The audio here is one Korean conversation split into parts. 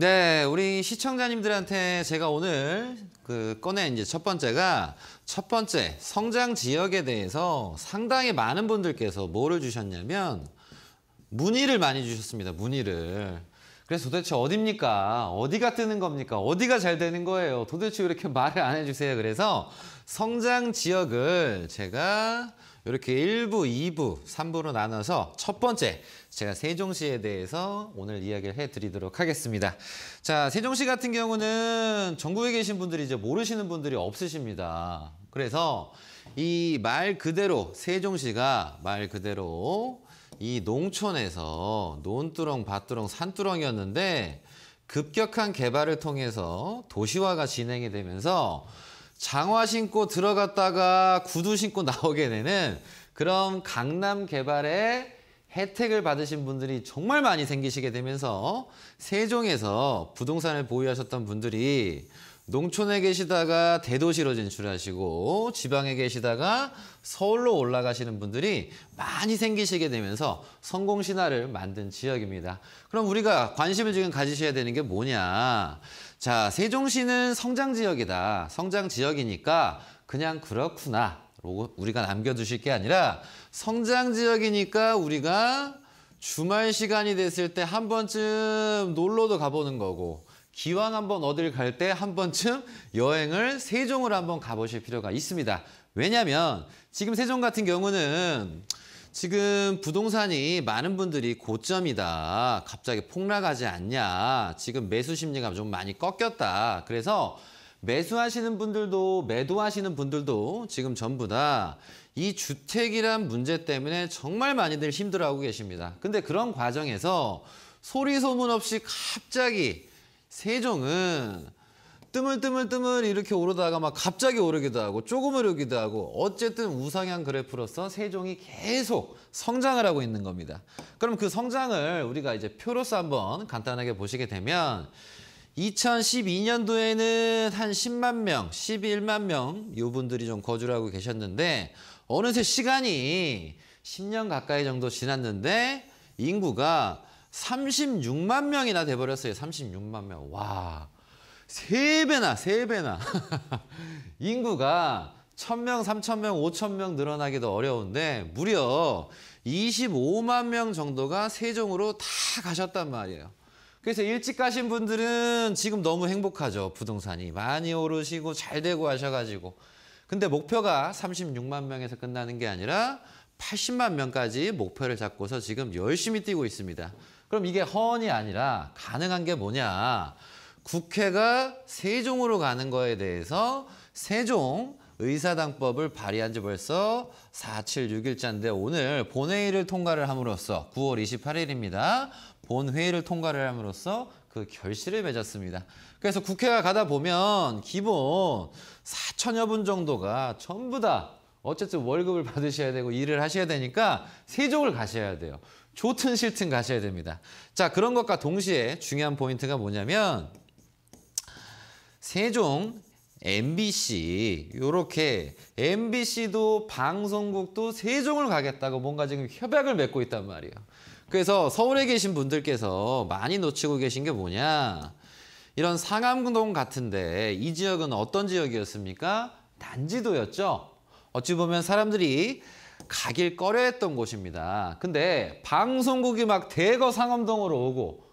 네, 우리 시청자님들한테 제가 오늘 그 꺼낸 이제 첫 번째가 첫 번째 성장 지역에 대해서 상당히 많은 분들께서 뭐를 주셨냐면 문의를 많이 주셨습니다. 문의를. 그래서 도대체 어딥니까? 어디가 뜨는 겁니까? 어디가 잘 되는 거예요? 도대체 왜 이렇게 말을 안 해주세요? 그래서 성장 지역을 제가 이렇게 1부, 2부, 3부로 나눠서 첫 번째 제가 세종시에 대해서 오늘 이야기를 해드리도록 하겠습니다. 자, 세종시 같은 경우는 전국에 계신 분들이 이제 모르시는 분들이 없으십니다. 그래서 이 말 그대로 세종시가 말 그대로 이 농촌에서 논두렁, 밭두렁, 산두렁이었는데 급격한 개발을 통해서 도시화가 진행이 되면서 장화 신고 들어갔다가 구두 신고 나오게 되는 그런 강남 개발에 혜택을 받으신 분들이 정말 많이 생기시게 되면서 세종에서 부동산을 보유하셨던 분들이 농촌에 계시다가 대도시로 진출하시고 지방에 계시다가 서울로 올라가시는 분들이 많이 생기시게 되면서 성공 신화를 만든 지역입니다. 그럼 우리가 관심을 지금 가지셔야 되는 게 뭐냐? 자, 세종시는 성장 지역이다. 성장 지역이니까 그냥 그렇구나. 로고 우리가 남겨두실 게 아니라 성장 지역이니까 우리가 주말 시간이 됐을 때 한 번쯤 놀러도 가보는 거고 기왕 한번 어딜 갈 때 한 번쯤 여행을 세종을 한번 가보실 필요가 있습니다. 왜냐하면 지금 세종 같은 경우는 지금 부동산이 많은 분들이 고점이다. 갑자기 폭락하지 않냐. 지금 매수 심리가 좀 많이 꺾였다. 그래서 매수하시는 분들도 매도하시는 분들도 지금 전부 다 이 주택이란 문제 때문에 정말 많이들 힘들어하고 계십니다. 근데 그런 과정에서 소리 소문 없이 갑자기 세종은 뜨물뜨물뜨물 이렇게 오르다가 막 갑자기 오르기도 하고 조금 오르기도 하고 어쨌든 우상향 그래프로서 세종이 계속 성장을 하고 있는 겁니다. 그럼 그 성장을 우리가 이제 표로서 한번 간단하게 보시게 되면 2012년도에는 한 10만 명, 11만 명이 분들이 좀 거주를 하고 계셨는데 어느새 시간이 10년 가까이 정도 지났는데 인구가 36만 명이나 돼버렸어요. 36만 명. 와, 세배나세배나 인구가 1000명, 3000명, 5000명 늘어나기도 어려운데 무려 25만 명 정도가 세종으로 다 가셨단 말이에요. 그래서 일찍 가신 분들은 지금 너무 행복하죠. 부동산이 많이 오르시고 잘 되고 하셔가지고. 근데 목표가 36만 명에서 끝나는 게 아니라 80만 명까지 목표를 잡고서 지금 열심히 뛰고 있습니다. 그럼 이게 허언이 아니라 가능한 게 뭐냐. 국회가 세종으로 가는 거에 대해서 세종 의사당법을 발의한 지 벌써 476일째인데 오늘 본회의를 통과를 함으로써 9월 28일입니다. 본회의를 통과를 함으로써 그 결실을 맺었습니다. 그래서 국회가 가다 보면 기본 4천여 분 정도가 전부 다 어쨌든 월급을 받으셔야 되고 일을 하셔야 되니까 세종을 가셔야 돼요. 좋든 싫든 가셔야 됩니다. 자 그런 것과 동시에 중요한 포인트가 뭐냐면 세종 MBC 요렇게 MBC도 방송국도 세종을 가겠다고 뭔가 지금 협약을 맺고 있단 말이에요. 그래서 서울에 계신 분들께서 많이 놓치고 계신 게 뭐냐 이런 상암동 같은데 이 지역은 어떤 지역이었습니까? 단지도였죠. 어찌 보면 사람들이 가길 꺼려했던 곳입니다. 근데 방송국이 막 대거 상암동으로 오고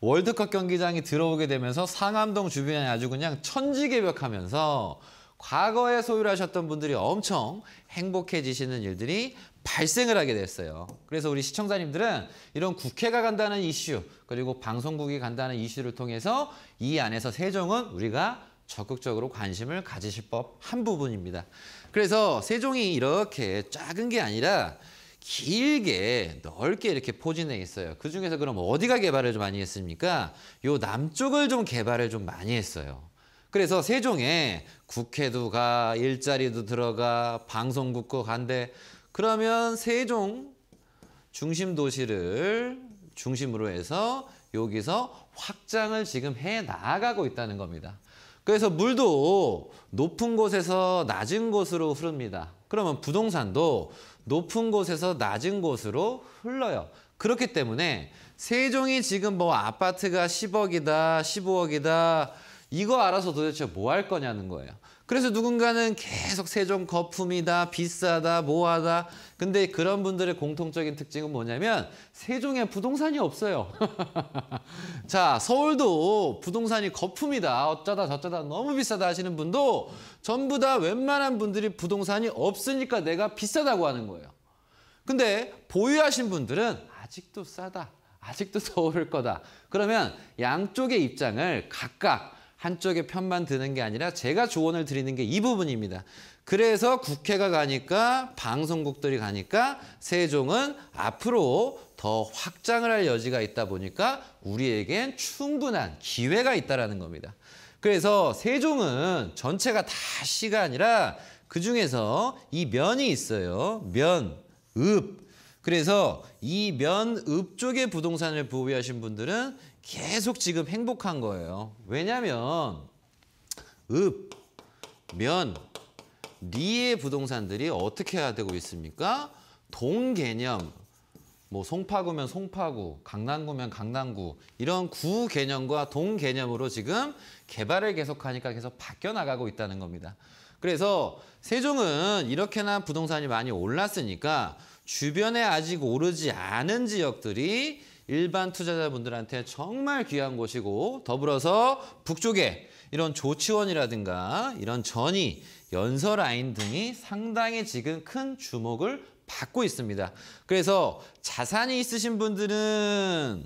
월드컵 경기장이 들어오게 되면서 상암동 주변이 아주 그냥 천지개벽하면서 과거에 소유를 하셨던 분들이 엄청 행복해지시는 일들이 발생을 하게 됐어요. 그래서 우리 시청자님들은 이런 국회가 간다는 이슈 그리고 방송국이 간다는 이슈를 통해서 이 안에서 세종은 우리가 적극적으로 관심을 가지실 법 한 부분입니다. 그래서 세종이 이렇게 작은 게 아니라 길게 넓게 이렇게 포진해 있어요. 그 중에서 그럼 어디가 개발을 좀 많이 했습니까? 요 남쪽을 좀 개발을 좀 많이 했어요. 그래서 세종에 국회도 가, 일자리도 들어가, 방송국도 간데 그러면 세종 중심 도시를 중심으로 해서 여기서 확장을 지금 해 나가고 있다는 겁니다. 그래서 물도 높은 곳에서 낮은 곳으로 흐릅니다. 그러면 부동산도 높은 곳에서 낮은 곳으로 흘러요. 그렇기 때문에 세종이 지금 뭐 아파트가 10억이다, 15억이다 이거 알아서 도대체 뭐 할 거냐는 거예요. 그래서 누군가는 계속 세종 거품이다, 비싸다, 뭐하다. 근데 그런 분들의 공통적인 특징은 뭐냐면 세종에 부동산이 없어요. 자, 서울도 부동산이 거품이다, 어쩌다 저쩌다 너무 비싸다 하시는 분도 전부 다 웬만한 분들이 부동산이 없으니까 내가 비싸다고 하는 거예요. 근데 보유하신 분들은 아직도 싸다, 아직도 서울 거다. 그러면 양쪽의 입장을 각각 한쪽의 편만 드는 게 아니라 제가 조언을 드리는 게 이 부분입니다. 그래서 국회가 가니까 방송국들이 가니까 세종은 앞으로 더 확장을 할 여지가 있다 보니까 우리에겐 충분한 기회가 있다라는 겁니다. 그래서 세종은 전체가 다 시가 아니라 그 중에서 이 면이 있어요. 면, 읍. 그래서 이 면, 읍쪽에 부동산을 보유하신 분들은 계속 지금 행복한 거예요. 왜냐면 읍, 면, 리의 부동산들이 어떻게 해야 되고 있습니까? 동개념, 뭐 송파구면 송파구, 강남구면 강남구 이런 구 개념과 동 개념으로 지금 개발을 계속하니까 계속 바뀌어 나가고 있다는 겁니다. 그래서 세종은 이렇게나 부동산이 많이 올랐으니까 주변에 아직 오르지 않은 지역들이 일반 투자자분들한테 정말 귀한 곳이고 더불어서 북쪽에 이런 조치원이라든가 이런 전이, 연서라인 등이 상당히 지금 큰 주목을 받고 있습니다. 그래서 자산이 있으신 분들은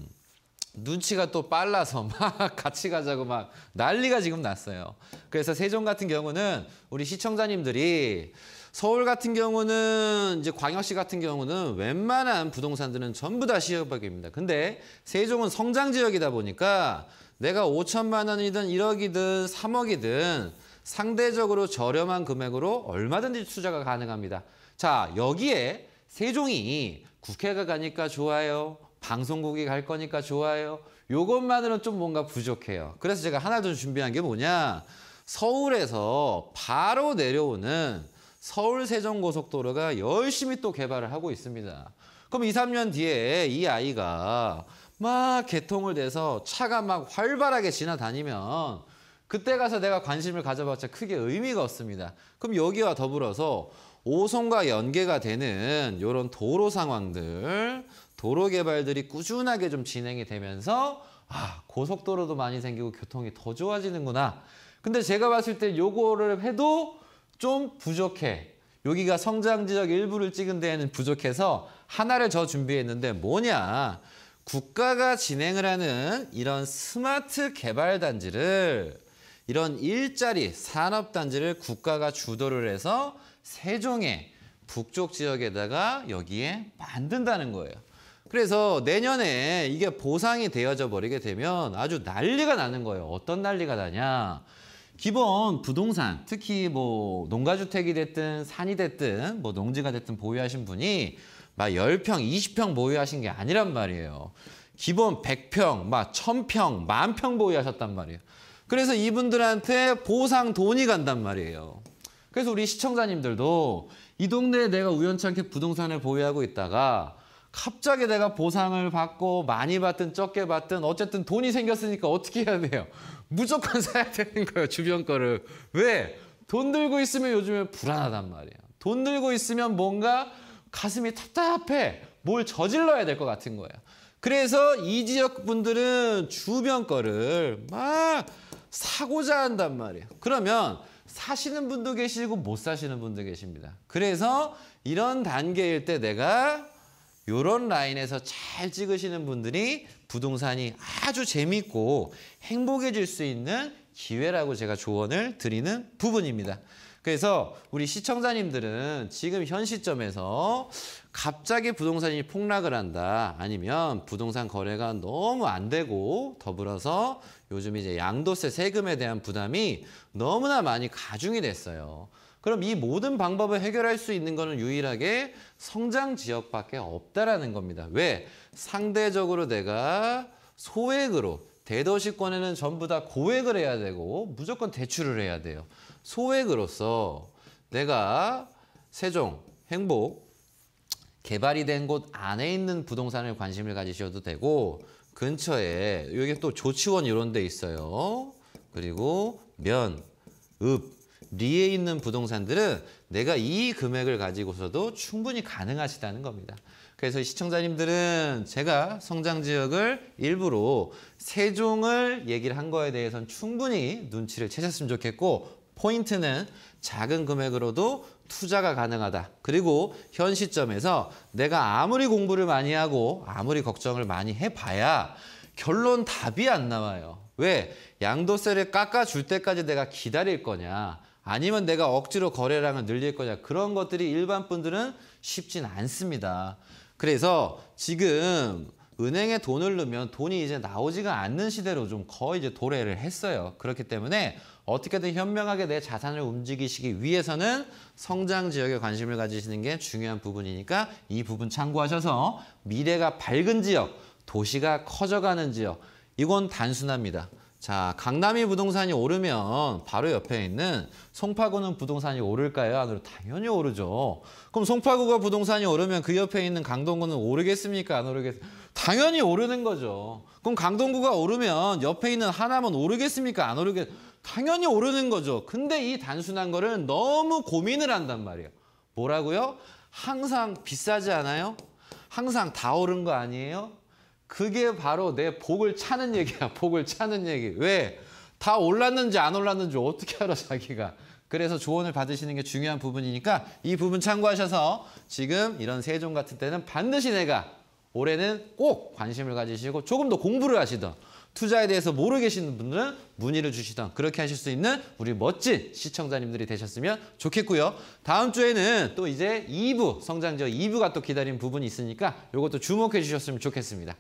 눈치가 또 빨라서 막 같이 가자고 막 난리가 지금 났어요. 그래서 세종 같은 경우는 우리 시청자님들이 서울 같은 경우는 이제 광역시 같은 경우는 웬만한 부동산들은 전부 다 시행박입니다. 근데 세종은 성장 지역이다 보니까 내가 5천만 원이든 1억이든 3억이든 상대적으로 저렴한 금액으로 얼마든지 투자가 가능합니다. 자, 여기에 세종이 국회가 가니까 좋아요. 방송국이 갈 거니까 좋아요. 요것만으로는 좀 뭔가 부족해요. 그래서 제가 하나 더 준비한 게 뭐냐. 서울에서 바로 내려오는 서울 세종고속도로가 열심히 또 개발을 하고 있습니다. 그럼 2, 3년 뒤에 이 아이가 막 개통을 돼서 차가 막 활발하게 지나다니면 그때 가서 내가 관심을 가져봤자 크게 의미가 없습니다. 그럼 여기와 더불어서 오송과 연계가 되는 이런 도로 상황들, 도로 개발들이 꾸준하게 좀 진행이 되면서 아, 고속도로도 많이 생기고 교통이 더 좋아지는구나. 근데 제가 봤을 때 요거를 해도 좀 부족해. 여기가 성장 지역 일부를 찍은 데에는 부족해서 하나를 저 준비했는데 뭐냐. 국가가 진행을 하는 이런 스마트 개발 단지를 이런 일자리 산업 단지를 국가가 주도를 해서 세종의 북쪽 지역에다가 여기에 만든다는 거예요. 그래서 내년에 이게 보상이 되어져 버리게 되면 아주 난리가 나는 거예요. 어떤 난리가 나냐. 기본 부동산 특히 뭐 농가주택이 됐든 산이 됐든 뭐 농지가 됐든 보유하신 분이 막1 0평2 0평 보유하신 게 아니란 말이에요. 기본 1 0 0평막1 0 0 0평만평 보유하셨단 말이에요. 그래서 이분들한테 보상 돈이 간단 말이에요. 그래서 우리 시청자님들도 이 동네에 내가 우연찮게 부동산을 보유하고 있다가 갑자기 내가 보상을 받고 많이 받든 적게 받든 어쨌든 돈이 생겼으니까 어떻게 해야 돼요? 무조건 사야 되는 거예요, 주변 거를. 왜? 돈 들고 있으면 요즘에 불안하단 말이에요. 돈 들고 있으면 뭔가 가슴이 답답해. 뭘 저질러야 될 것 같은 거예요. 그래서 이 지역 분들은 주변 거를 막 사고자 한단 말이에요. 그러면 사시는 분도 계시고 못 사시는 분도 계십니다. 그래서 이런 단계일 때 내가 이런 라인에서 잘 찍으시는 분들이 부동산이 아주 재밌고 행복해질 수 있는 기회라고 제가 조언을 드리는 부분입니다. 그래서 우리 시청자님들은 지금 현 시점에서 갑자기 부동산이 폭락을 한다 아니면 부동산 거래가 너무 안 되고 더불어서 요즘 이제 양도세 세금에 대한 부담이 너무나 많이 가중이 됐어요. 그럼 이 모든 방법을 해결할 수 있는 거는 유일하게 성장 지역밖에 없다라는 겁니다. 왜? 상대적으로 내가 소액으로 대도시권에는 전부 다 고액을 해야 되고 무조건 대출을 해야 돼요. 소액으로서 내가 세종, 행복, 개발이 된 곳 안에 있는 부동산에 관심을 가지셔도 되고 근처에 여기 또 조치원 이런 데 있어요. 그리고 면, 읍, 리에 있는 부동산들은 내가 이 금액을 가지고서도 충분히 가능하시다는 겁니다. 그래서 시청자님들은 제가 성장 지역을 일부로 세종을 얘기를 한 거에 대해서는 충분히 눈치를 채셨으면 좋겠고 포인트는 작은 금액으로도 투자가 가능하다. 그리고 현 시점에서 내가 아무리 공부를 많이 하고 아무리 걱정을 많이 해봐야 결론 답이 안 나와요. 왜? 양도세를 깎아줄 때까지 내가 기다릴 거냐. 아니면 내가 억지로 거래량을 늘릴 거냐 그런 것들이 일반 분들은 쉽진 않습니다. 그래서 지금 은행에 돈을 넣으면 돈이 이제 나오지가 않는 시대로 좀 거의 이제 도래를 했어요. 그렇기 때문에 어떻게든 현명하게 내 자산을 움직이시기 위해서는 성장 지역에 관심을 가지시는 게 중요한 부분이니까 이 부분 참고하셔서 미래가 밝은 지역, 도시가 커져가는 지역, 이건 단순합니다. 자, 강남이 부동산이 오르면 바로 옆에 있는 송파구는 부동산이 오를까요? 안으로 당연히 오르죠. 그럼 송파구가 부동산이 오르면 그 옆에 있는 강동구는 오르겠습니까? 안 오르겠습니까? 당연히 오르는 거죠. 그럼 강동구가 오르면 옆에 있는 하남은 오르겠습니까? 안 오르겠... 습니까 당연히 오르는 거죠. 근데 이 단순한 거를 너무 고민을 한단 말이에요. 뭐라고요? 항상 비싸지 않아요? 항상 다 오른 거 아니에요? 그게 바로 내 복을 차는 얘기야. 복을 차는 얘기. 왜? 다 올랐는지 안 올랐는지 어떻게 알아 자기가. 그래서 조언을 받으시는 게 중요한 부분이니까 이 부분 참고하셔서 지금 이런 세종 같은 때는 반드시 내가 올해는 꼭 관심을 가지시고 조금 더 공부를 하시던 투자에 대해서 모르 계시는 분들은 문의를 주시던 그렇게 하실 수 있는 우리 멋진 시청자님들이 되셨으면 좋겠고요. 다음 주에는 또 이제 2부 성장저 2부가 또 기다리는 부분이 있으니까 이것도 주목해 주셨으면 좋겠습니다.